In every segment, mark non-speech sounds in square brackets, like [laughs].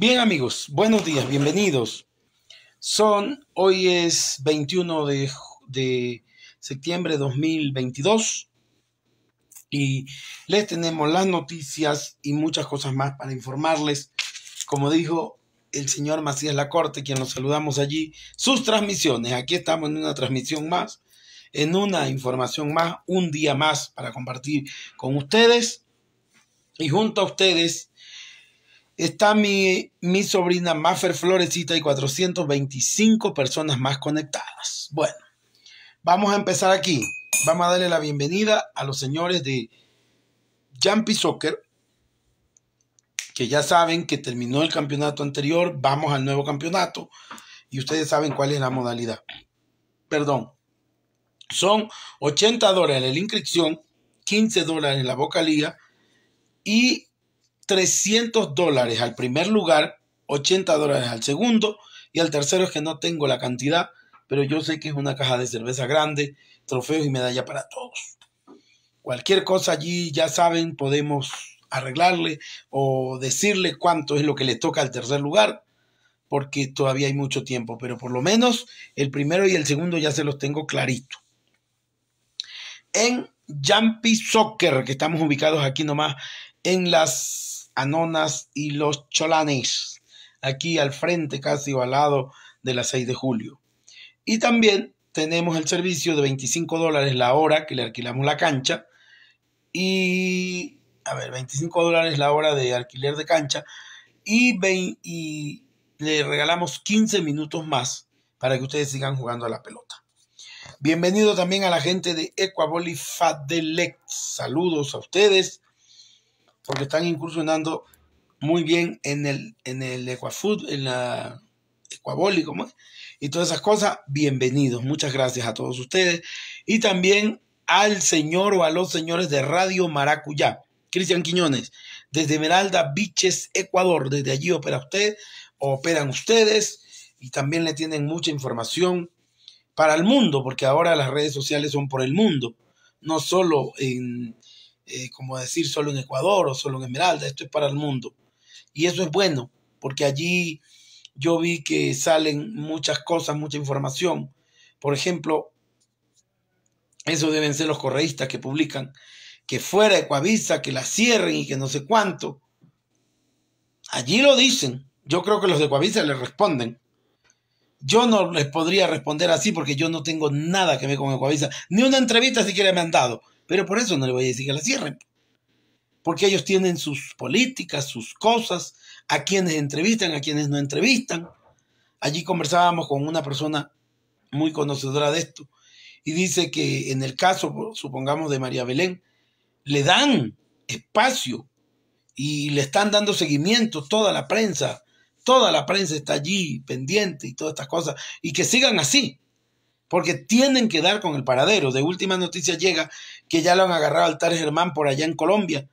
Bien amigos, buenos días, bienvenidos. Son, hoy es 21 de, de septiembre de 2022 y les tenemos las noticias y muchas cosas más para informarles. Como dijo el señor Macías Lacorte, quien nos saludamos allí, sus transmisiones. Aquí estamos en una transmisión más, en una información más, un día más para compartir con ustedes y junto a ustedes Está mi, sobrina Maffer Florecita y 425 personas más conectadas. Bueno, vamos a empezar aquí. Vamos a darle la bienvenida a los señores de Jumpy Soccer, que ya saben que terminó el campeonato anterior, vamos al nuevo campeonato y ustedes saben cuál es la modalidad. Perdón, son 80 dólares en la inscripción, 15 dólares en la vocalía y 300 dólares al primer lugar, 80 dólares al segundo y al tercero es que no tengo la cantidad, pero yo sé que es una caja de cerveza grande, trofeos y medalla para todos. Cualquier cosa allí, ya saben, podemos arreglarle o decirle cuánto es lo que le toca al tercer lugar, porque todavía hay mucho tiempo, pero por lo menos el primero y el segundo ya se los tengo clarito. En Jumpy Soccer, que estamos ubicados aquí nomás en las Anonas y los Cholanes, aquí al frente, casi al lado de la 6 de julio. Y también tenemos el servicio de 25 dólares la hora que le alquilamos la cancha y, a ver, 25 dólares la hora de alquiler de cancha y, y le regalamos 15 minutos más para que ustedes sigan jugando a la pelota. Bienvenido también a la gente de Equaboli Fadelex. Saludos a ustedes porque están incursionando muy bien en el, en el en la ecuabólico, y todas esas cosas. Bienvenidos, muchas gracias a todos ustedes. Y también al señor o a los señores de Radio Maracuyá, Cristian Quiñones, desde Esmeralda Biches, Ecuador. Desde allí opera usted, operan ustedes y también le tienen mucha información para el mundo, porque ahora las redes sociales son por el mundo, no solo en eh, como decir, solo en Ecuador o solo en Esmeralda, esto es para el mundo. Y eso es bueno, porque allí yo vi que salen muchas cosas, mucha información. Por ejemplo, eso deben ser los correístas que publican que fuera Ecuavisa, que la cierren y que no sé cuánto. Allí lo dicen. Yo creo que los de Ecuavisa les responden. Yo no les podría responder así porque yo no tengo nada que ver con Ecuavisa. Ni una entrevista siquiera me han dado. Pero por eso no le voy a decir que la cierren. Porque ellos tienen sus políticas, sus cosas, a quienes entrevistan, a quienes no entrevistan. Allí conversábamos con una persona muy conocedora de esto y dice que en el caso, supongamos, de María Belén, le dan espacio y le están dando seguimiento toda la prensa, toda la prensa está allí pendiente y todas estas cosas, y que sigan así, porque tienen que dar con el paradero. De última noticia llega que ya lo han agarrado al tal Germán por allá en Colombia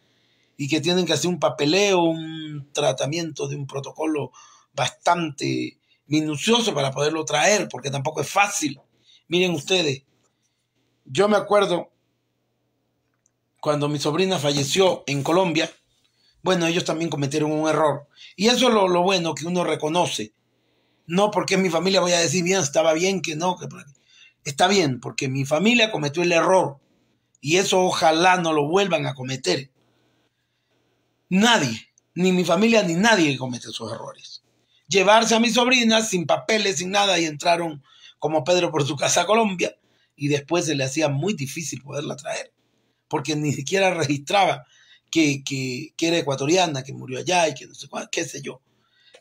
y que tienen que hacer un papeleo, un tratamiento de un protocolo bastante minucioso para poderlo traer, porque tampoco es fácil. Miren ustedes, yo me acuerdo cuando mi sobrina falleció en Colombia, bueno, ellos también cometieron un error. Y eso es lo, bueno que uno reconoce. No porque mi familia voy a decir, bien, estaba bien, que no, que por está bien, porque mi familia cometió el error y eso ojalá no lo vuelvan a cometer. Nadie, ni mi familia ni nadie comete esos errores. Llevarse a mi sobrina sin papeles, sin nada y entraron como Pedro por su casa a Colombia y después se le hacía muy difícil poderla traer, porque ni siquiera registraba que, que, que era ecuatoriana, que murió allá y que no sé qué sé yo.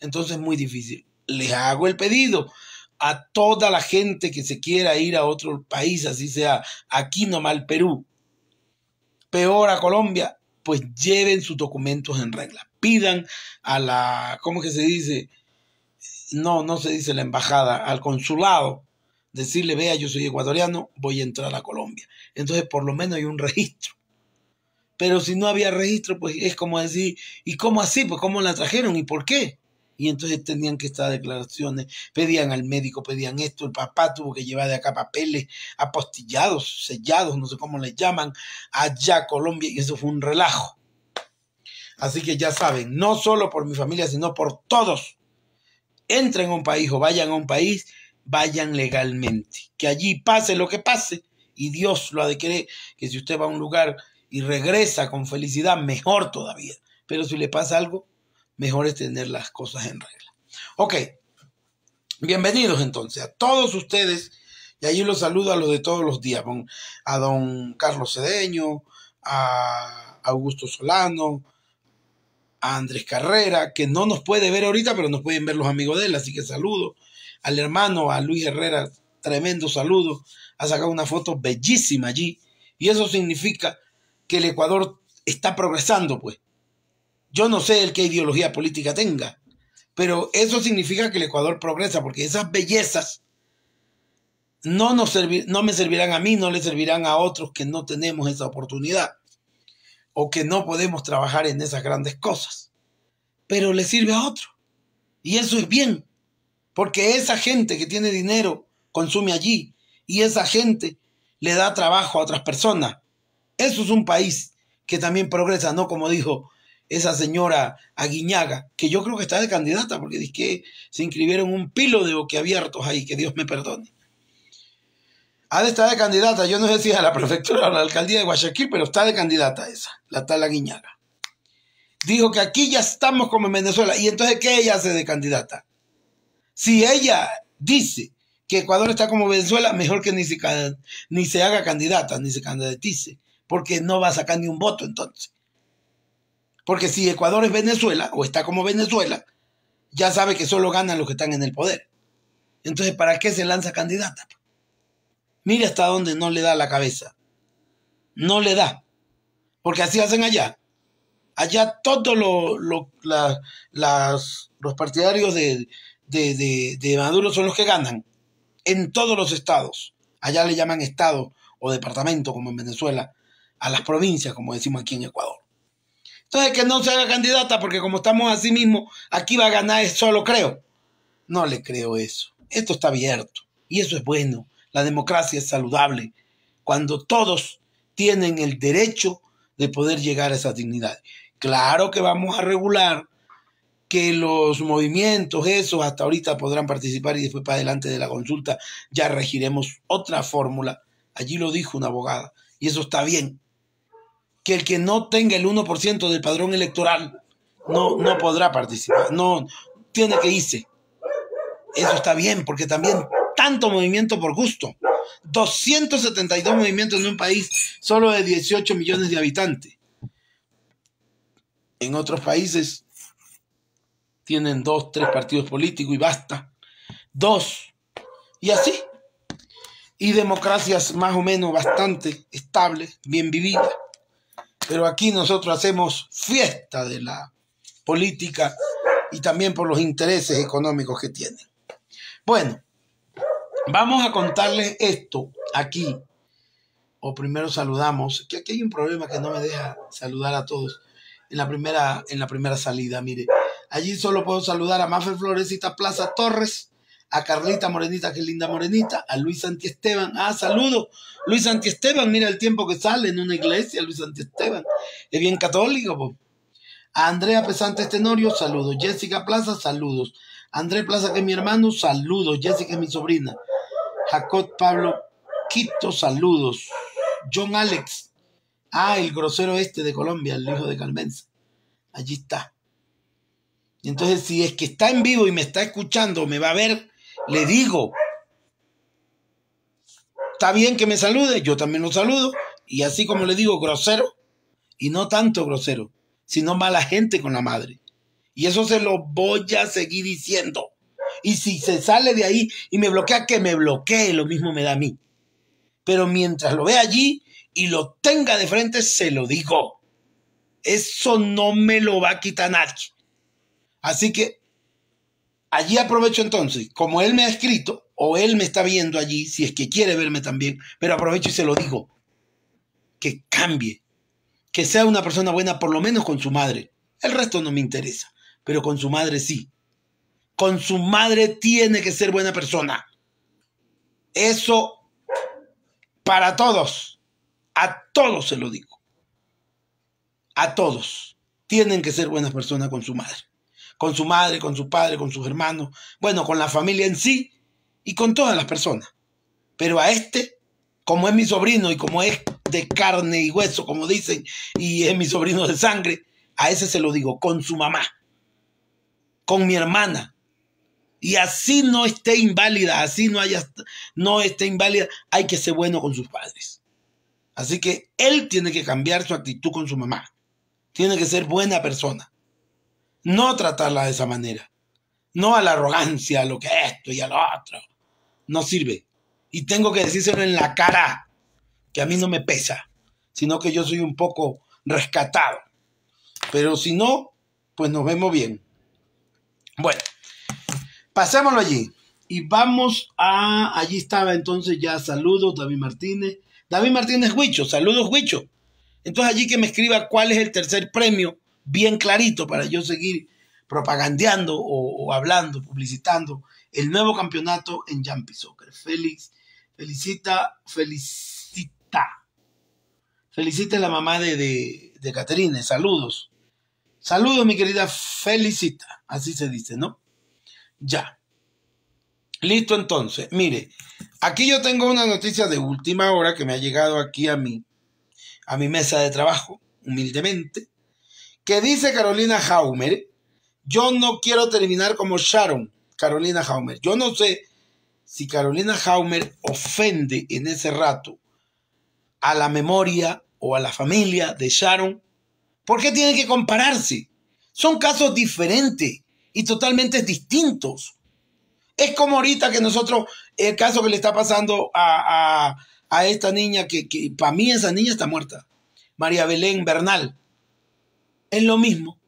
Entonces muy difícil. Les hago el pedido a toda la gente que se quiera ir a otro país, así sea aquí no mal, Perú, peor a Colombia, pues lleven sus documentos en regla. Pidan a la, ¿cómo que se dice? No, no se dice la embajada, al consulado, decirle, vea, yo soy ecuatoriano, voy a entrar a Colombia. Entonces, por lo menos hay un registro. Pero si no había registro, pues es como decir, ¿y cómo así? Pues cómo la trajeron y por qué y entonces tenían que estar declaraciones, pedían al médico, pedían esto, el papá tuvo que llevar de acá papeles apostillados, sellados, no sé cómo les llaman, allá Colombia, y eso fue un relajo. Así que ya saben, no solo por mi familia, sino por todos. Entren a un país o vayan a un país, vayan legalmente. Que allí pase lo que pase y Dios lo ha de querer, que si usted va a un lugar y regresa con felicidad, mejor todavía. Pero si le pasa algo, mejor es tener las cosas en regla. Ok, bienvenidos entonces a todos ustedes. Y allí los saludo a los de todos los días, a don Carlos Cedeño, a Augusto Solano, a Andrés Carrera, que no nos puede ver ahorita, pero nos pueden ver los amigos de él, así que saludo. Al hermano, a Luis Herrera, tremendo saludo. Ha sacado una foto bellísima allí. Y eso significa que el Ecuador está progresando, pues. Yo no sé el qué ideología política tenga, pero eso significa que el Ecuador progresa, porque esas bellezas no, nos no me servirán a mí, no le servirán a otros que no tenemos esa oportunidad o que no podemos trabajar en esas grandes cosas, pero le sirve a otro. Y eso es bien, porque esa gente que tiene dinero consume allí y esa gente le da trabajo a otras personas. Eso es un país que también progresa, no como dijo esa señora Aguiñaga, que yo creo que está de candidata, porque dije que se inscribieron un pilo de boquiabiertos ahí, que Dios me perdone. Ha de estar de candidata, yo no sé si es a la prefectura o a la alcaldía de Guayaquil, pero está de candidata esa, la tal Aguiñaga. Dijo que aquí ya estamos como en Venezuela. ¿Y entonces qué ella hace de candidata? Si ella dice que Ecuador está como Venezuela, mejor que ni se, ni se haga candidata, ni se candidatice, porque no va a sacar ni un voto entonces. Porque si Ecuador es Venezuela o está como Venezuela, ya sabe que solo ganan los que están en el poder. Entonces, ¿para qué se lanza candidata? Mire hasta dónde no le da la cabeza. No le da. Porque así hacen allá. Allá todos los partidarios de Maduro son los que ganan. En todos los estados. Allá le llaman estado o departamento, como en Venezuela, a las provincias, como decimos aquí en Ecuador. Entonces, que no se haga candidata, porque como estamos así mismo, aquí va a ganar, eso lo creo. No le creo eso. Esto está abierto. Y eso es bueno. La democracia es saludable. Cuando todos tienen el derecho de poder llegar a esa dignidad. Claro que vamos a regular que los movimientos, esos hasta ahorita podrán participar y después para adelante de la consulta ya regiremos otra fórmula. Allí lo dijo una abogada y eso está bien, que el que no tenga el 1% del padrón electoral no, no podrá participar, no tiene que irse. Eso está bien, porque también tanto movimiento por gusto. 272 movimientos en un país solo de 18 millones de habitantes. En otros países tienen dos, tres partidos políticos y basta. Dos. Y así. Y democracias más o menos bastante estables, bien vividas pero aquí nosotros hacemos fiesta de la política y también por los intereses económicos que tienen. Bueno, vamos a contarles esto aquí. O primero saludamos, que aquí hay un problema que no me deja saludar a todos en la primera, en la primera salida. Mire, allí solo puedo saludar a Mafe Florecita Plaza Torres, a Carlita Morenita, que linda Morenita, a Luis Esteban. Ah, saludo. Luis Santiesteban, mira el tiempo que sale en una iglesia, Luis Santiesteban. Es bien católico. Po. A Andrea Pesante Tenorio, saludos. Jessica Plaza, saludos. André Plaza, que es mi hermano, saludos. Jessica es mi sobrina. Jacob Pablo Quito, saludos. John Alex. Ah, el grosero este de Colombia, el hijo de Calmenza. Allí está. Entonces, si es que está en vivo y me está escuchando, me va a ver, le digo, está bien que me salude, yo también lo saludo, y así como le digo grosero, y no tanto grosero, sino mala gente con la madre. Y eso se lo voy a seguir diciendo. Y si se sale de ahí y me bloquea, que me bloquee, lo mismo me da a mí. Pero mientras lo ve allí y lo tenga de frente, se lo digo. Eso no me lo va a quitar nadie. Así que Allí aprovecho entonces, como él me ha escrito, o él me está viendo allí, si es que quiere verme también, pero aprovecho y se lo digo, que cambie, que sea una persona buena por lo menos con su madre. El resto no me interesa, pero con su madre sí. Con su madre tiene que ser buena persona. Eso para todos, a todos se lo digo. A todos tienen que ser buenas personas con su madre con su madre, con su padre, con sus hermanos, bueno, con la familia en sí y con todas las personas. Pero a este, como es mi sobrino y como es de carne y hueso, como dicen, y es mi sobrino de sangre, a ese se lo digo, con su mamá, con mi hermana. Y así no esté inválida, así no, haya, no esté inválida, hay que ser bueno con sus padres. Así que él tiene que cambiar su actitud con su mamá. Tiene que ser buena persona. No tratarla de esa manera. No a la arrogancia, a lo que esto y a lo otro. No sirve. Y tengo que decírselo en la cara, que a mí no me pesa, sino que yo soy un poco rescatado. Pero si no, pues nos vemos bien. Bueno, pasémoslo allí. Y vamos a. Allí estaba entonces ya saludos, David Martínez. David Martínez Huicho, saludos Huicho. Entonces allí que me escriba cuál es el tercer premio bien clarito para yo seguir propagandeando o, hablando, publicitando el nuevo campeonato en Jumpy Soccer. Félix, felicita, felicita. Felicita la mamá de, de, Caterine. Saludos. Saludos, mi querida Felicita. Así se dice, ¿no? Ya. Listo entonces. Mire, aquí yo tengo una noticia de última hora que me ha llegado aquí a mí a mi mesa de trabajo, humildemente que dice Carolina Haumer, yo no quiero terminar como Sharon, Carolina Haumer. Yo no sé si Carolina Haumer ofende en ese rato a la memoria o a la familia de Sharon. ¿Por qué tienen que compararse? Son casos diferentes y totalmente distintos. Es como ahorita que nosotros, el caso que le está pasando a, esta niña, que, que para mí esa niña está muerta, María Belén Bernal es lo mismo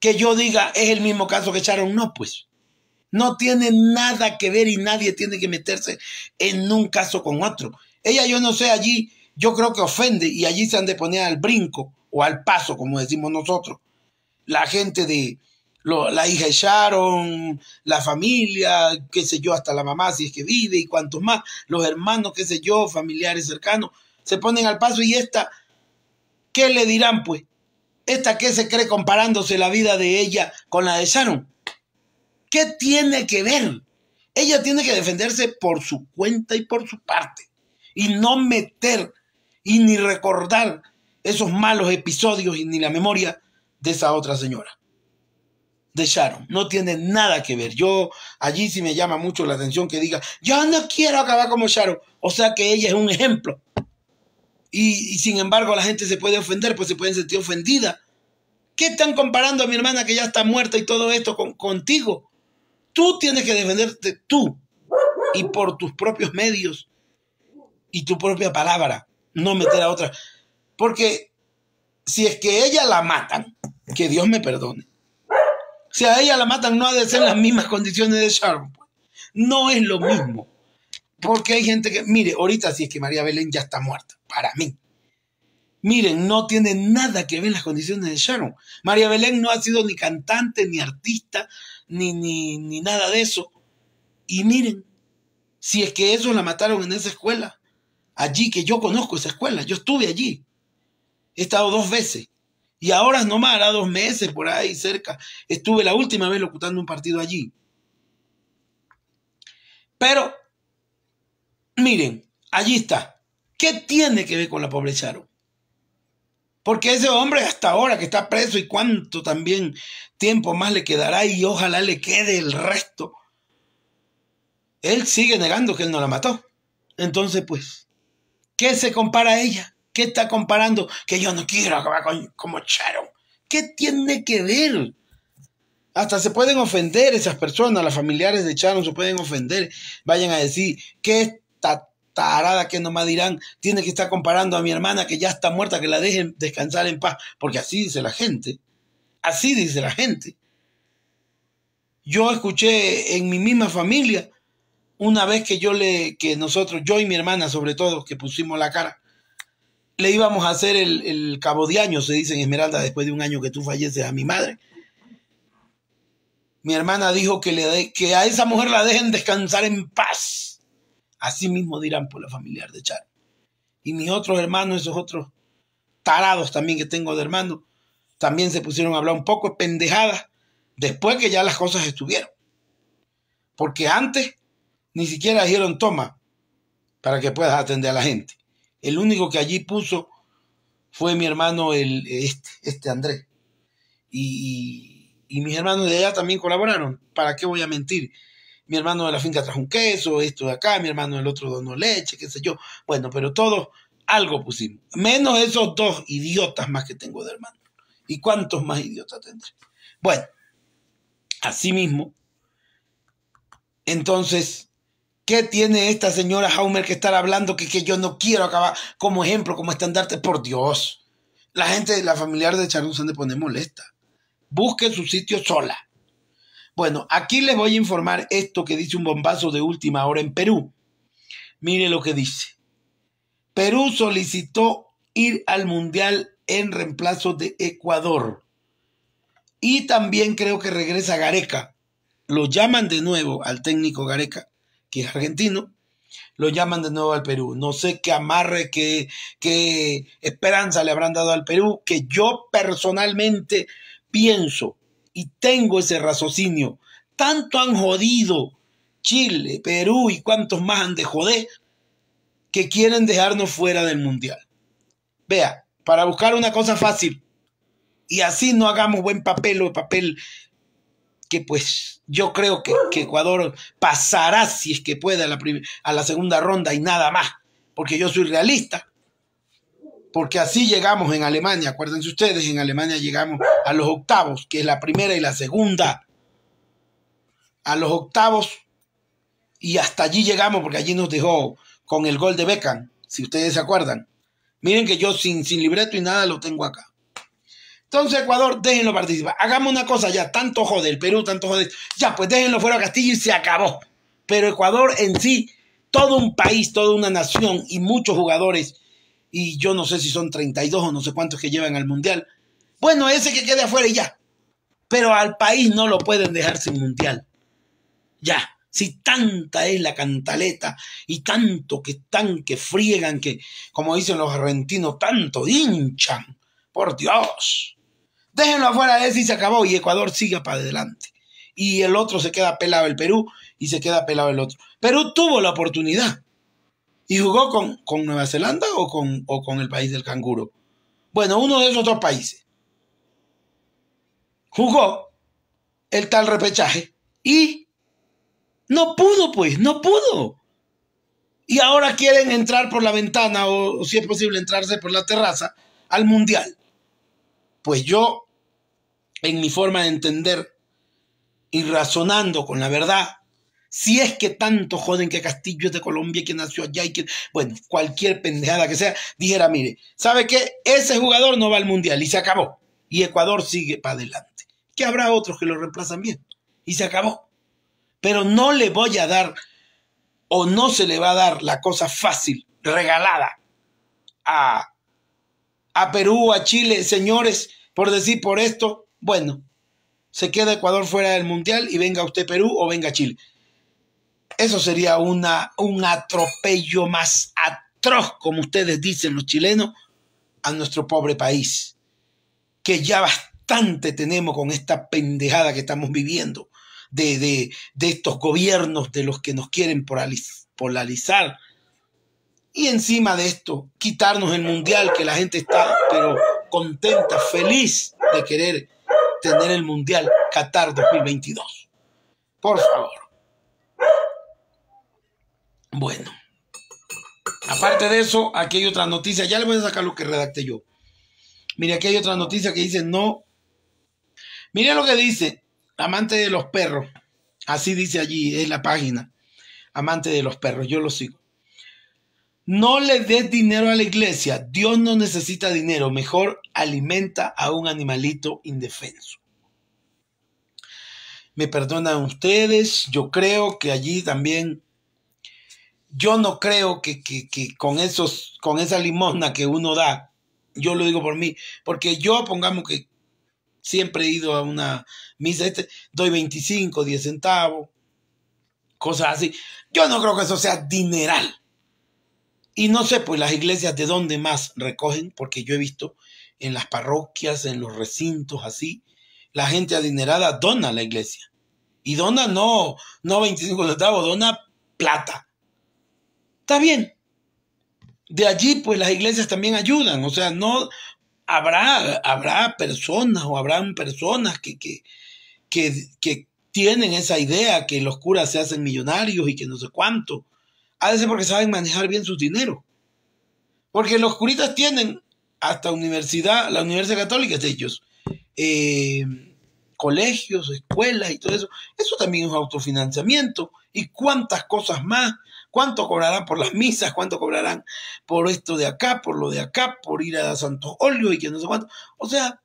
que yo diga es el mismo caso que echaron. No, pues. No tiene nada que ver y nadie tiene que meterse en un caso con otro. Ella, yo no sé, allí yo creo que ofende y allí se han de poner al brinco o al paso, como decimos nosotros. La gente de la hija de Sharon, la familia, qué sé yo, hasta la mamá si es que vive y cuantos más, los hermanos, qué sé yo, familiares cercanos, se ponen al paso y esta, ¿qué le dirán pues? ¿Esta que se cree comparándose la vida de ella con la de Sharon? ¿Qué tiene que ver? Ella tiene que defenderse por su cuenta y por su parte. Y no meter y ni recordar esos malos episodios y ni la memoria de esa otra señora. De Sharon. No tiene nada que ver. Yo allí sí me llama mucho la atención que diga, yo no quiero acabar como Sharon. O sea que ella es un ejemplo y, sin embargo la gente se puede ofender, pues se pueden sentir ofendida. ¿Qué están comparando a mi hermana que ya está muerta y todo esto con, contigo? Tú tienes que defenderte tú y por tus propios medios y tu propia palabra, no meter a otra. Porque si es que ella la matan, que Dios me perdone. Si a ella la matan, no ha de ser en las mismas condiciones de Sharon. Pues. No es lo mismo. Porque hay gente que, mire, ahorita sí es que María Belén ya está muerta, para mí. Miren, no tiene nada que ver las condiciones de Sharon. María Belén no ha sido ni cantante, ni artista, ni, ni, nada de eso. Y miren, si es que eso la mataron en esa escuela, allí que yo conozco esa escuela, yo estuve allí, he estado dos veces. Y ahora nomás, hará dos meses por ahí cerca, estuve la última vez locutando un partido allí. Pero Miren, allí está. ¿Qué tiene que ver con la pobre Charo? Porque ese hombre hasta ahora que está preso y cuánto también tiempo más le quedará y ojalá le quede el resto. Él sigue negando que él no la mató. Entonces, pues, ¿qué se compara a ella? ¿Qué está comparando? Que yo no quiero acabar con, como Charo. ¿Qué tiene que ver? Hasta se pueden ofender esas personas, las familiares de Charo se pueden ofender. Vayan a decir, ¿qué tarada que nomás dirán, tiene que estar comparando a mi hermana que ya está muerta, que la dejen descansar en paz, porque así dice la gente, así dice la gente. Yo escuché en mi misma familia, una vez que yo le, que nosotros, yo y mi hermana sobre todo, que pusimos la cara, le íbamos a hacer el, el cabo de año, se dice en Esmeralda, después de un año que tú falleces a mi madre. Mi hermana dijo que, le que a esa mujer la dejen descansar en paz mismo dirán por la familiar de Char. Y mis otros hermanos, esos otros tarados también que tengo de hermano, también se pusieron a hablar un poco de pendejadas después que ya las cosas estuvieron. Porque antes ni siquiera dijeron toma para que puedas atender a la gente. El único que allí puso fue mi hermano el, este, este Andrés. y, y mis hermanos de allá también colaboraron. ¿Para qué voy a mentir? mi hermano de la finca trajo un queso, esto de acá, mi hermano del otro donó leche, qué sé yo. Bueno, pero todos algo pusimos. Menos esos dos idiotas más que tengo de hermano. ¿Y cuántos más idiotas tendré? Bueno, así mismo. entonces, ¿qué tiene esta señora Haumer que estar hablando que, que yo no quiero acabar como ejemplo, como estandarte? Por Dios, la gente, la familiar de Charuzán se de molesta. Busque su sitio sola bueno, aquí les voy a informar esto que dice un bombazo de última hora en Perú. Mire lo que dice. Perú solicitó ir al Mundial en reemplazo de Ecuador. Y también creo que regresa Gareca. Lo llaman de nuevo al técnico Gareca, que es argentino. Lo llaman de nuevo al Perú. No sé qué amarre, qué, qué esperanza le habrán dado al Perú, que yo personalmente pienso y tengo ese raciocinio. Tanto han jodido Chile, Perú y cuantos más han de joder que quieren dejarnos fuera del mundial. Vea, para buscar una cosa fácil y así no hagamos buen papel o papel que pues yo creo que, Ecuador pasará si es que puede la, a la segunda ronda y nada más, porque yo soy realista porque así llegamos en Alemania, acuérdense ustedes, en Alemania llegamos a los octavos, que es la primera y la segunda, a los octavos y hasta allí llegamos, porque allí nos dejó con el gol de Beckham, si ustedes se acuerdan. Miren que yo sin, sin libreto y nada lo tengo acá. Entonces, Ecuador, déjenlo participar. Hagamos una cosa ya, tanto joder, Perú, tanto joder, Ya, pues déjenlo fuera a Castillo y se acabó. Pero Ecuador en sí, todo un país, toda una nación y muchos jugadores y yo no sé si son 32 o no sé cuántos que llevan al Mundial. Bueno, ese que quede afuera y ya. Pero al país no lo pueden dejar sin Mundial. Ya, si tanta es la cantaleta y tanto que están, que friegan, que, como dicen los argentinos, tanto hinchan. Por Dios. Déjenlo afuera de ese y se acabó y Ecuador sigue para adelante. Y el otro se queda pelado el Perú y se queda pelado el otro. Perú tuvo la oportunidad ¿Y jugó con, Nueva Zelanda o con, con el país del canguro? Bueno, uno de esos dos países. Jugó el tal repechaje y no pudo, pues, no pudo. Y ahora quieren entrar por la ventana o si es posible entrarse por la terraza al mundial. Pues yo, en mi forma de entender y razonando con la verdad, si es que tanto joden que Castillo es de Colombia, que nació allá y que, bueno, cualquier pendejada que sea, dijera, mire, ¿sabe qué? Ese jugador no va al Mundial y se acabó. Y Ecuador sigue para adelante. Que habrá otros que lo reemplazan bien. Y se acabó. Pero no le voy a dar o no se le va a dar la cosa fácil, regalada a, a Perú, a Chile, señores, por decir por esto, bueno, se queda Ecuador fuera del Mundial y venga usted Perú o venga Chile. Eso sería una, un atropello más atroz, como ustedes dicen los chilenos, a nuestro pobre país, que ya bastante tenemos con esta pendejada que estamos viviendo de, estos gobiernos de los que nos quieren polarizar. Y encima de esto, quitarnos el mundial, que la gente está, pero contenta, feliz de querer tener el mundial Qatar 2022. Por favor. Bueno. Aparte de eso, aquí hay otra noticia. Ya le voy a sacar lo que redacté yo. Mire, aquí hay otra noticia que dice no. Mire lo que dice. Amante de los perros. Así dice allí, en la página. Amante de los perros. Yo lo sigo. No le des dinero a la iglesia. Dios no necesita dinero. Mejor alimenta a un animalito indefenso. Me perdonan ustedes. Yo creo que allí también yo no creo que, que, con, esos, con esa limosna que uno da, yo lo digo por mí, porque yo pongamos que siempre he ido a una misa, este, doy 25, 10 centavos, cosas así. Yo no creo que eso sea dineral. Y no sé, pues las iglesias de dónde más recogen, porque yo he visto en las parroquias, en los recintos así, la gente adinerada dona a la iglesia. Y dona no, no 25 centavos, dona plata Está bien. De allí, pues las iglesias también ayudan. O sea, no habrá, habrá personas o habrán personas que, que, tienen esa idea que los curas se hacen millonarios y que no sé cuánto. A veces porque saben manejar bien su dinero. Porque los curitas tienen hasta universidad, la Universidad Católica es de ellos, eh, colegios, escuelas y todo eso. Eso también es autofinanciamiento y cuántas cosas más cuánto cobrarán por las misas, cuánto cobrarán por esto de acá, por lo de acá, por ir a Santo Olio y que no sé cuánto. O sea,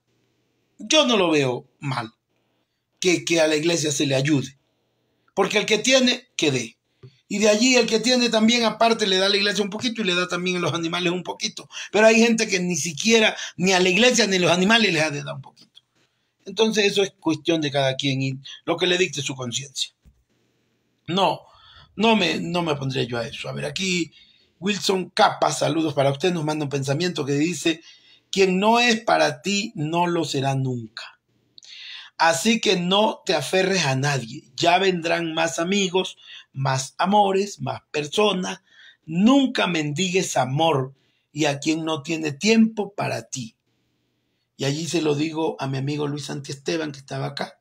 yo no lo veo mal que, que a la iglesia se le ayude, porque el que tiene, que dé. Y de allí el que tiene también aparte le da a la iglesia un poquito y le da también a los animales un poquito. Pero hay gente que ni siquiera ni a la iglesia ni a los animales les ha de dar un poquito. Entonces eso es cuestión de cada quien y lo que le dicte su conciencia. No, no me, no me pondría yo a eso. A ver, aquí Wilson Capa, saludos para usted, nos manda un pensamiento que dice, quien no es para ti no lo será nunca. Así que no te aferres a nadie. Ya vendrán más amigos, más amores, más personas. Nunca mendigues amor y a quien no tiene tiempo para ti. Y allí se lo digo a mi amigo Luis Esteban que estaba acá.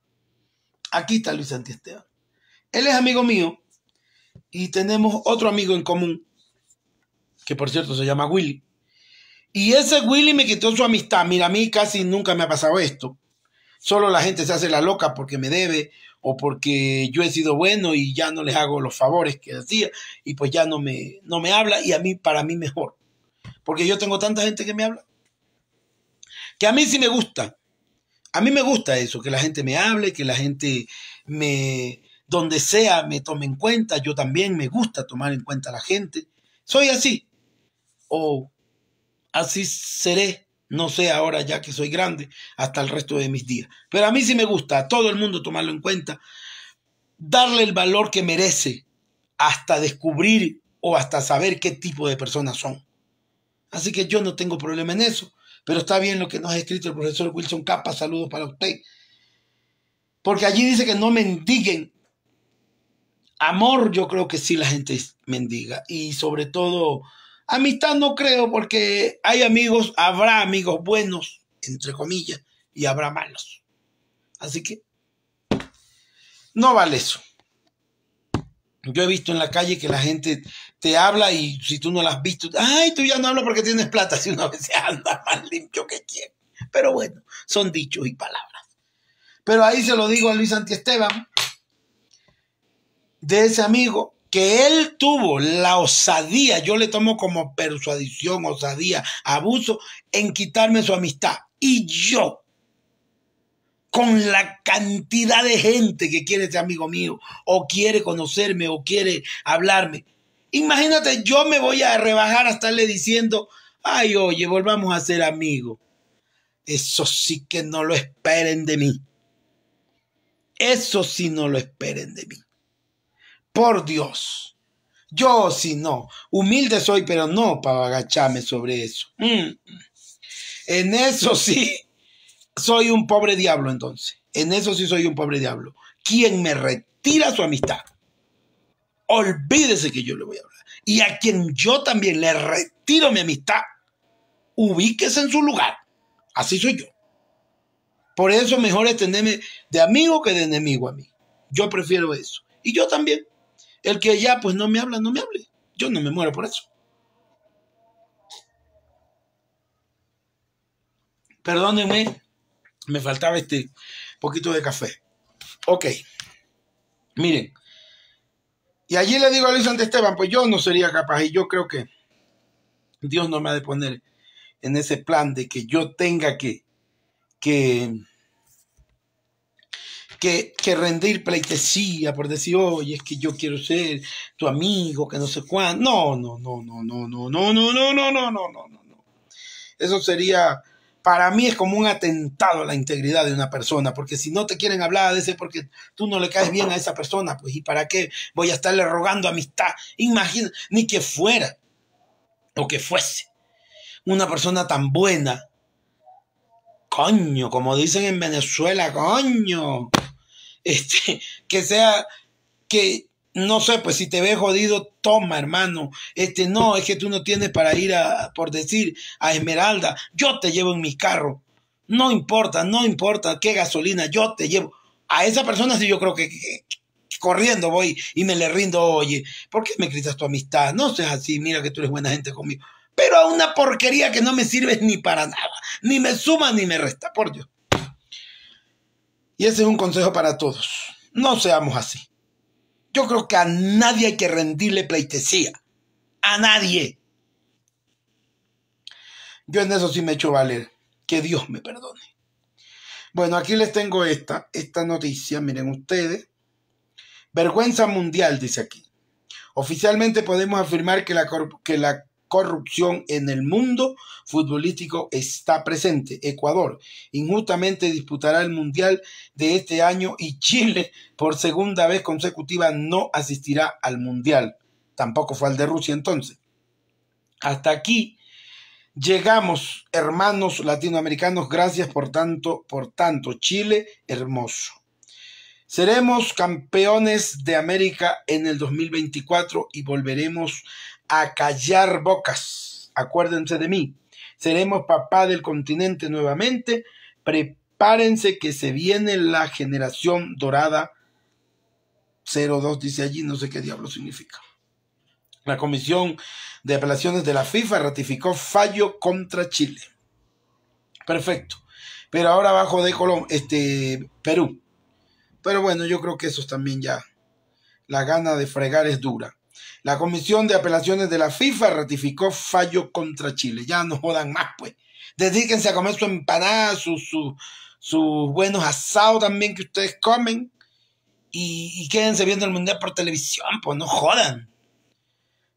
Aquí está Luis Esteban. Él es amigo mío, y tenemos otro amigo en común, que por cierto se llama Willy. Y ese Willy me quitó su amistad. Mira, a mí casi nunca me ha pasado esto. Solo la gente se hace la loca porque me debe o porque yo he sido bueno y ya no les hago los favores que hacía y pues ya no me, no me habla y a mí, para mí mejor. Porque yo tengo tanta gente que me habla. Que a mí sí me gusta. A mí me gusta eso, que la gente me hable, que la gente me, donde sea me tome en cuenta, yo también me gusta tomar en cuenta a la gente, soy así, o así seré, no sé ahora ya que soy grande, hasta el resto de mis días. Pero a mí sí me gusta, a todo el mundo tomarlo en cuenta, darle el valor que merece hasta descubrir o hasta saber qué tipo de personas son. Así que yo no tengo problema en eso, pero está bien lo que nos ha escrito el profesor Wilson Capa, saludos para usted. Porque allí dice que no mendiguen amor yo creo que sí la gente mendiga y sobre todo amistad no creo porque hay amigos, habrá amigos buenos, entre comillas, y habrá malos. Así que no vale eso. Yo he visto en la calle que la gente te habla y si tú no la has visto, ay, tú ya no hablas porque tienes plata, [laughs] si una vez anda más limpio que quien. Pero bueno, son dichos y palabras. Pero ahí se lo digo a Luis Esteban de ese amigo que él tuvo la osadía, yo le tomo como persuadición, osadía, abuso, en quitarme su amistad. Y yo, con la cantidad de gente que quiere ser amigo mío, o quiere conocerme, o quiere hablarme, imagínate, yo me voy a rebajar a estarle diciendo, ay, oye, volvamos a ser amigos. Eso sí que no lo esperen de mí. Eso sí no lo esperen de mí por Dios. Yo sí no, humilde soy, pero no para agacharme sobre eso. Mm. En eso sí, soy un pobre diablo entonces. En eso sí soy un pobre diablo. Quien me retira su amistad, olvídese que yo le voy a hablar. Y a quien yo también le retiro mi amistad, ubíquese en su lugar. Así soy yo. Por eso mejor es tenerme de amigo que de enemigo a mí. Yo prefiero eso. Y yo también. El que ya pues no me habla, no me hable. Yo no me muero por eso. Perdónenme, me faltaba este poquito de café. Ok, miren. Y allí le digo a Luis Esteban, pues yo no sería capaz y yo creo que Dios no me ha de poner en ese plan de que yo tenga que, que que, rendir pleitesía por decir, oye, es que yo quiero ser tu amigo, que no sé cuándo. No, no, no, no, no, no, no, no, no, no, no, no, no, no. Eso sería, para mí es como un atentado a la integridad de una persona, porque si no te quieren hablar de ese porque tú no le caes bien a esa persona, pues ¿y para qué voy a estarle rogando amistad? Imagínate... ni que fuera o que fuese una persona tan buena. Coño, como dicen en Venezuela, coño este, [laughs] que sea, que no sé, pues si te ves jodido, toma, hermano. Este, no, es que tú no tienes para ir a, por decir, a Esmeralda, yo te llevo en mi carro. No importa, no importa qué gasolina, yo te llevo. A esa persona sí yo creo que, corriendo voy y me le rindo, oye, ¿por qué me gritas tu amistad? No seas así, mira que tú eres buena gente conmigo. Pero a una porquería que no me sirve ni para nada, ni me suma ni me resta, por Dios. Y ese es un consejo para todos. No seamos así. Yo creo que a nadie hay que rendirle pleitesía. A nadie. Yo en eso sí me echo valer. Que Dios me perdone. Bueno, aquí les tengo esta, esta noticia. Miren ustedes. Vergüenza mundial, dice aquí. Oficialmente podemos afirmar que la, que la corrupción en el mundo futbolístico está presente. Ecuador injustamente disputará el Mundial de este año y Chile por segunda vez consecutiva no asistirá al Mundial. Tampoco fue al de Rusia entonces. Hasta aquí llegamos, hermanos latinoamericanos. Gracias por tanto, por tanto. Chile hermoso. Seremos campeones de América en el 2024 y volveremos a a callar bocas. Acuérdense de mí. Seremos papá del continente nuevamente. Prepárense que se viene la generación dorada 02, dice allí, no sé qué diablo significa. La Comisión de Apelaciones de la FIFA ratificó fallo contra Chile. Perfecto. Pero ahora abajo de Colón, este, Perú. Pero bueno, yo creo que eso también ya. La gana de fregar es dura. La Comisión de Apelaciones de la FIFA ratificó fallo contra Chile. Ya no jodan más, pues. Dedíquense a comer su empanada, sus buenos asados también que ustedes comen. Y, quédense viendo el mundial por televisión, pues no jodan.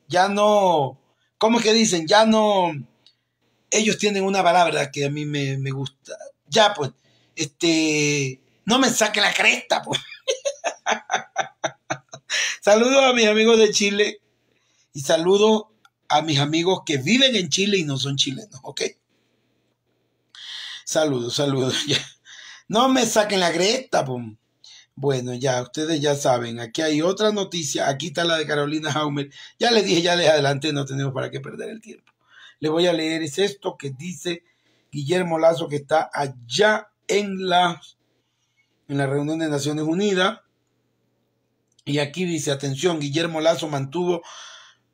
Ya no. ¿Cómo es que dicen? Ya no. Ellos tienen una palabra que a mí me, me gusta. Ya, pues. Este. No me saque la cresta, pues. [laughs] [laughs] saludo a mis amigos de Chile y saludo a mis amigos que viven en Chile y no son chilenos, ¿ok? Saludos, saludos. [laughs] no me saquen la greta, Bueno, ya, ustedes ya saben, aquí hay otra noticia, aquí está la de Carolina Haumer. Ya les dije, ya les adelanté no tenemos para qué perder el tiempo. Les voy a leer es esto que dice Guillermo Lazo, que está allá en la, en la reunión de Naciones Unidas. Y aquí dice, atención, Guillermo Lazo mantuvo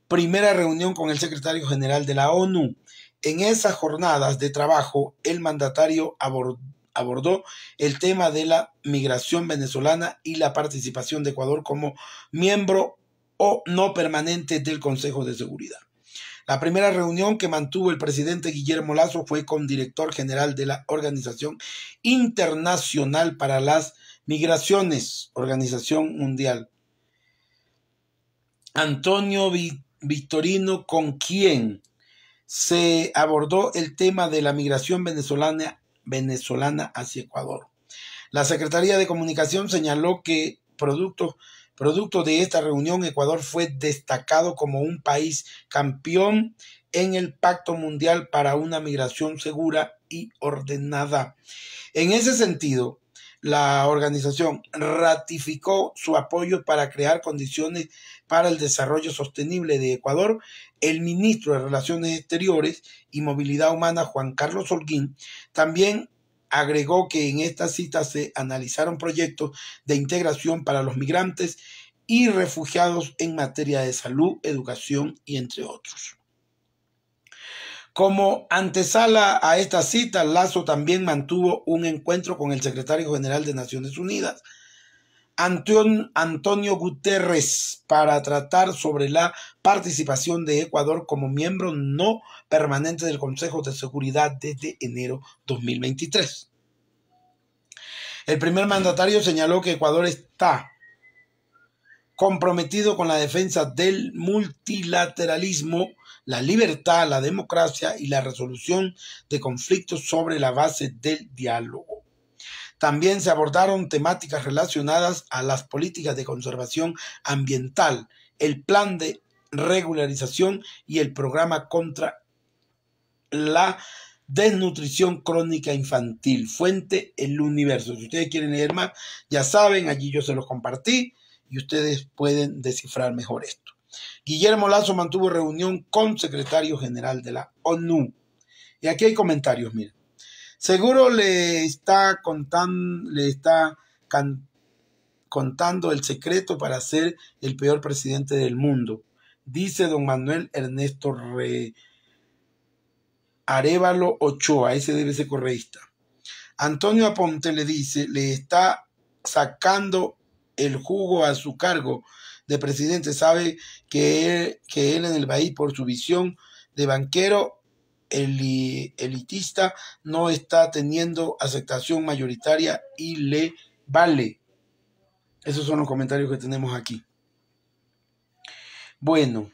primera reunión con el secretario general de la ONU. En esas jornadas de trabajo, el mandatario abordó el tema de la migración venezolana y la participación de Ecuador como miembro o no permanente del Consejo de Seguridad. La primera reunión que mantuvo el presidente Guillermo Lazo fue con director general de la Organización Internacional para las Migraciones, Organización Mundial, Antonio Victorino, con quien se abordó el tema de la migración venezolana, venezolana hacia Ecuador. La Secretaría de Comunicación señaló que producto, producto de esta reunión, Ecuador fue destacado como un país campeón en el Pacto Mundial para una migración segura y ordenada. En ese sentido, la organización ratificó su apoyo para crear condiciones para el Desarrollo Sostenible de Ecuador, el ministro de Relaciones Exteriores y Movilidad Humana, Juan Carlos Holguín, también agregó que en esta cita se analizaron proyectos de integración para los migrantes y refugiados en materia de salud, educación y entre otros. Como antesala a esta cita, Lazo también mantuvo un encuentro con el secretario general de Naciones Unidas, Antonio Guterres para tratar sobre la participación de Ecuador como miembro no permanente del Consejo de Seguridad desde enero 2023. El primer mandatario señaló que Ecuador está comprometido con la defensa del multilateralismo, la libertad, la democracia y la resolución de conflictos sobre la base del diálogo. También se abordaron temáticas relacionadas a las políticas de conservación ambiental, el plan de regularización y el programa contra la desnutrición crónica infantil, fuente el universo. Si ustedes quieren leer más, ya saben, allí yo se los compartí y ustedes pueden descifrar mejor esto. Guillermo Lazo mantuvo reunión con secretario general de la ONU. Y aquí hay comentarios, miren. Seguro le está contando, le está contando el secreto para ser el peor presidente del mundo, dice don Manuel Ernesto Arevalo Ochoa, ese debe ser correísta. Antonio Aponte le dice, le está sacando el jugo a su cargo de presidente. Sabe que él, que él en el país, por su visión de banquero, el elitista no está teniendo aceptación mayoritaria y le vale. Esos son los comentarios que tenemos aquí. Bueno,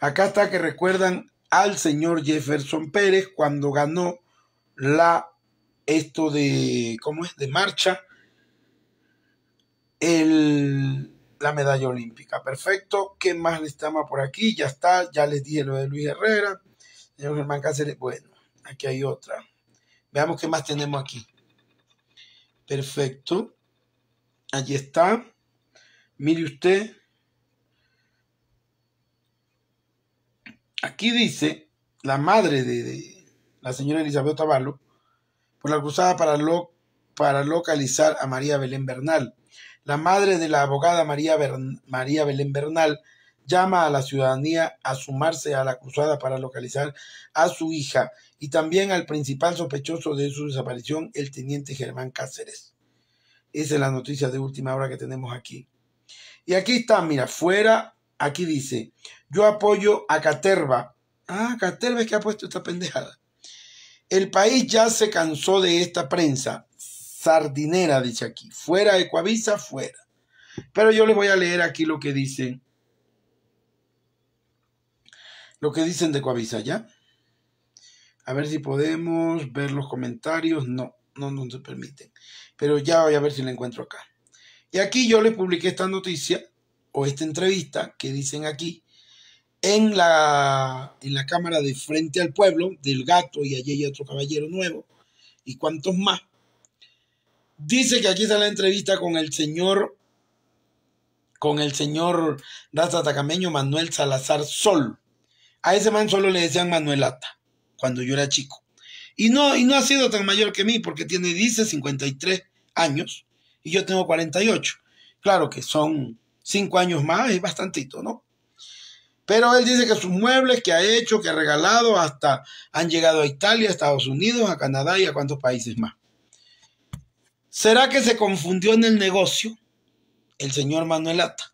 acá está que recuerdan al señor Jefferson Pérez cuando ganó la esto de cómo es de marcha la medalla olímpica. Perfecto. ¿Qué más le estamos por aquí? Ya está, ya les dije lo de Luis Herrera. Señor Germán Cáceres, bueno, aquí hay otra. Veamos qué más tenemos aquí. Perfecto. Allí está. Mire usted. Aquí dice la madre de, la señora Elizabeth Tavalo por la acusada para, para localizar a María Belén Bernal. La madre de la abogada María, María Belén Bernal llama a la ciudadanía a sumarse a la cruzada para localizar a su hija y también al principal sospechoso de su desaparición, el teniente Germán Cáceres. Esa es la noticia de última hora que tenemos aquí. Y aquí está, mira, fuera, aquí dice, yo apoyo a Caterva. Ah, Caterva es que ha puesto esta pendejada. El país ya se cansó de esta prensa. Sardinera, dice aquí. Fuera de Coavisa fuera. Pero yo le voy a leer aquí lo que dicen lo que dicen de Coavisa, A ver si podemos ver los comentarios. No, no, no permiten. Pero ya voy a ver si la encuentro acá. Y aquí yo le publiqué esta noticia o esta entrevista que dicen aquí en la, en la Cámara de Frente al Pueblo del Gato y allí hay otro caballero nuevo y cuantos más. Dice que aquí está la entrevista con el señor con el señor Raza Tacameño Manuel Salazar Sol, a ese man solo le decían Manuelata cuando yo era chico. Y no, y no ha sido tan mayor que mí porque tiene, dice, 53 años y yo tengo 48. Claro que son 5 años más, es bastantito, ¿no? Pero él dice que sus muebles que ha hecho, que ha regalado, hasta han llegado a Italia, a Estados Unidos, a Canadá y a cuantos países más. ¿Será que se confundió en el negocio el señor Manuel Manuelata?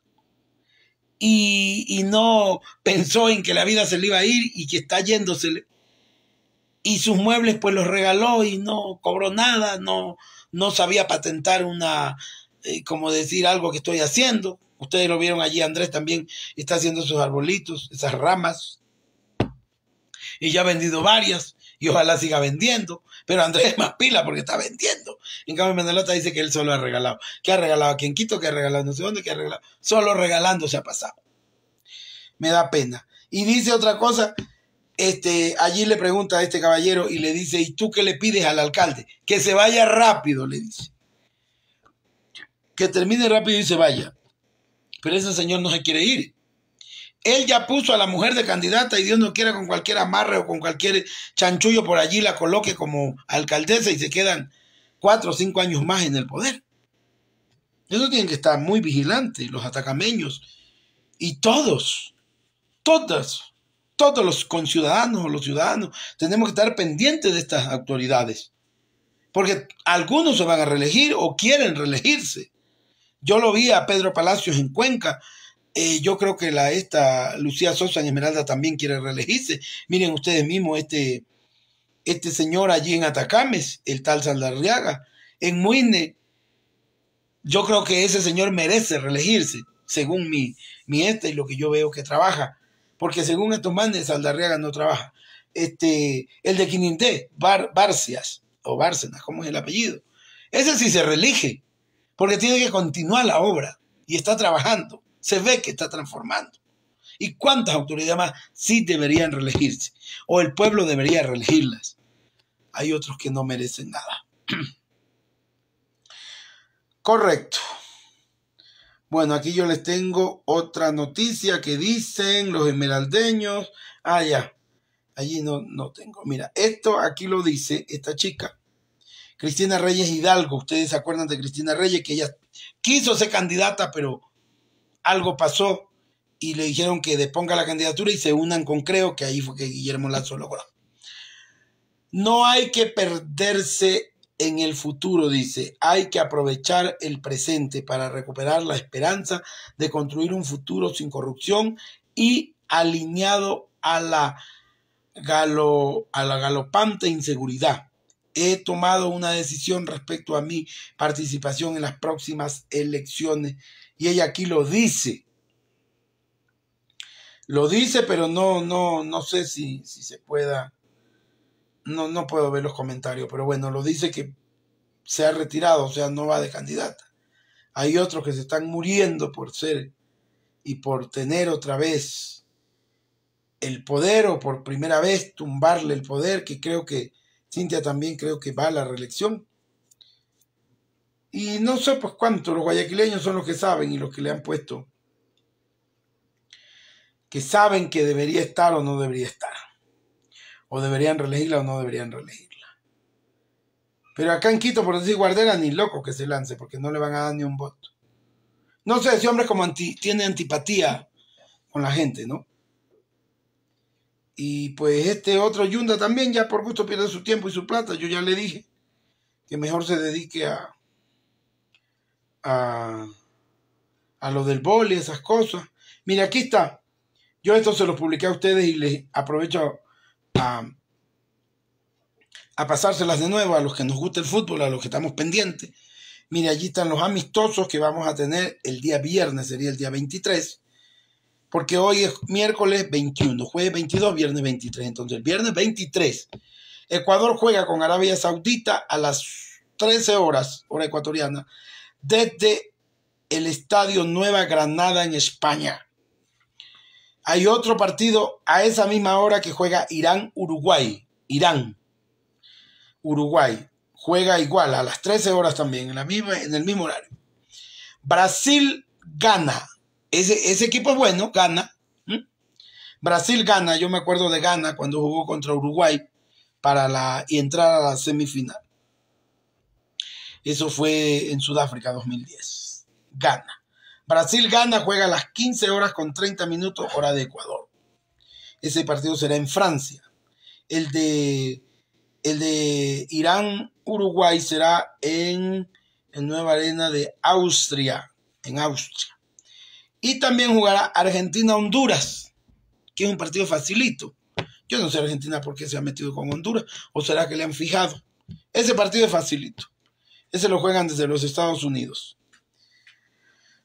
y, no pensó en que la vida se le iba a ir y que está yéndosele. Y sus muebles pues los regaló y no cobró nada, no, no sabía patentar una, eh, como decir algo que estoy haciendo. Ustedes lo vieron allí, Andrés también está haciendo sus arbolitos, esas ramas. Y ya ha vendido varias y ojalá siga vendiendo. Pero Andrés es más pila porque está vendiendo. En cambio, Mendelota dice que él solo ha regalado. ¿Qué ha regalado ¿A quién Quito, que ha regalado no sé dónde, que ha regalado. Solo regalando se ha pasado. Me da pena. Y dice otra cosa. Este, allí le pregunta a este caballero y le dice, ¿y tú qué le pides al alcalde? Que se vaya rápido, le dice. Que termine rápido y se vaya. Pero ese señor no se quiere ir. Él ya puso a la mujer de candidata y Dios no quiera con cualquier amarre o con cualquier chanchullo por allí la coloque como alcaldesa y se quedan cuatro o cinco años más en el poder. Eso tienen que estar muy vigilantes, los atacameños y todos, todas, todos los conciudadanos o los ciudadanos, tenemos que estar pendientes de estas autoridades. Porque algunos se van a reelegir o quieren reelegirse. Yo lo vi a Pedro Palacios en Cuenca eh, yo creo que la, esta Lucía Sosa en Esmeralda también quiere reelegirse. Miren ustedes mismos este, este señor allí en Atacames, el tal Saldarriaga, en Muine. Yo creo que ese señor merece reelegirse, según mi, mi este y lo que yo veo que trabaja. Porque según estos manes, Saldarriaga no trabaja. Este, el de Quininté, Bar, Barcias, o Bárcenas, como es el apellido? Ese sí se reelige, porque tiene que continuar la obra y está trabajando se ve que está transformando. ¿Y cuántas autoridades más sí deberían reelegirse? O el pueblo debería reelegirlas. Hay otros que no merecen nada. [clears throat] Correcto. Bueno, aquí yo les tengo otra noticia que dicen los esmeraldeños. Ah, ya. Allí no, no tengo. Mira, esto aquí lo dice esta chica. Cristina Reyes Hidalgo. Ustedes se acuerdan de Cristina Reyes, que ella quiso ser candidata, pero algo pasó y le dijeron que deponga la candidatura y se unan con Creo, que ahí fue que Guillermo Lazo logró. No hay que perderse en el futuro, dice, hay que aprovechar el presente para recuperar la esperanza de construir un futuro sin corrupción y alineado a la, a la galopante inseguridad. He tomado una decisión respecto a mi participación en las próximas elecciones y ella aquí lo dice. Lo dice, pero no, no, no sé si, si se pueda. No, no puedo ver los comentarios, pero bueno, lo dice que se ha retirado, o sea, no va de candidata. Hay otros que se están muriendo por ser y por tener otra vez el poder o por primera vez tumbarle el poder, que creo que Cintia también creo que va a la reelección. Y no sé pues cuánto, los guayaquileños son los que saben y los que le han puesto, que saben que debería estar o no debería estar, o deberían reelegirla o no deberían reelegirla. Pero acá en Quito, por decir Guardera, ni loco que se lance, porque no le van a dar ni un voto. No sé, ese hombre como tiene antipatía con la gente, ¿no? Y pues este otro Yunda también ya por gusto pierde su tiempo y su plata. Yo ya le dije que mejor se dedique a, a, a lo del boli, esas cosas. Mire, aquí está. Yo esto se lo publiqué a ustedes y les aprovecho a, a pasárselas de nuevo a los que nos gusta el fútbol, a los que estamos pendientes. Mire, allí están los amistosos que vamos a tener el día viernes, sería el día 23, porque hoy es miércoles 21, jueves 22, viernes 23. Entonces, el viernes 23, Ecuador juega con Arabia Saudita a las 13 horas, hora ecuatoriana, desde el Estadio Nueva Granada en España. Hay otro partido a esa misma hora que juega Irán-Uruguay. Irán. Uruguay. Juega igual a las 13 horas también, en, la misma, en el mismo horario. Brasil gana. Ese, equipo es bueno, gana. Brasil gana. Yo me acuerdo de Gana cuando jugó contra Uruguay para la, y entrar a la semifinal. Eso fue en Sudáfrica 2010. Gana. Brasil gana, juega a las 15 horas con 30 minutos hora de Ecuador. Ese partido será en Francia. El de, el de Irán-Uruguay será en, en Nueva Arena de Austria, en Austria. Y también jugará Argentina-Honduras, que es un partido facilito. Yo no sé Argentina por qué se ha metido con Honduras, o será que le han fijado. Ese partido es facilito. Ese lo juegan desde los Estados Unidos.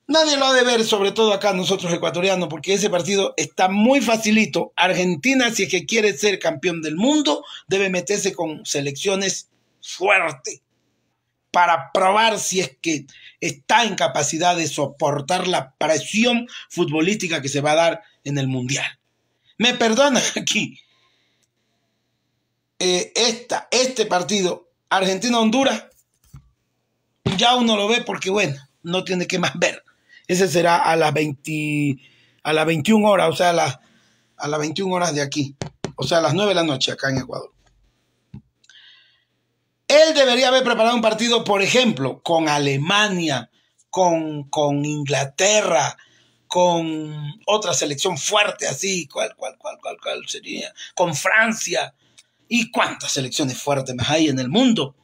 Nadie lo ha de ver, sobre todo acá nosotros ecuatorianos, porque ese partido está muy facilito. Argentina, si es que quiere ser campeón del mundo, debe meterse con selecciones fuerte para probar si es que está en capacidad de soportar la presión futbolística que se va a dar en el Mundial. Me perdona aquí. Eh, este partido, Argentina-Honduras, ya uno lo ve porque, bueno, no tiene que más ver. Ese será a las 20, a las 21 horas, o sea, a las, a las 21 horas de aquí. O sea, a las 9 de la noche acá en Ecuador. Él debería haber preparado un partido, por ejemplo, con Alemania, con, con Inglaterra, con otra selección fuerte así, cual, cual, cual, cual, cual sería, con Francia. ¿Y cuántas selecciones fuertes más hay en el mundo?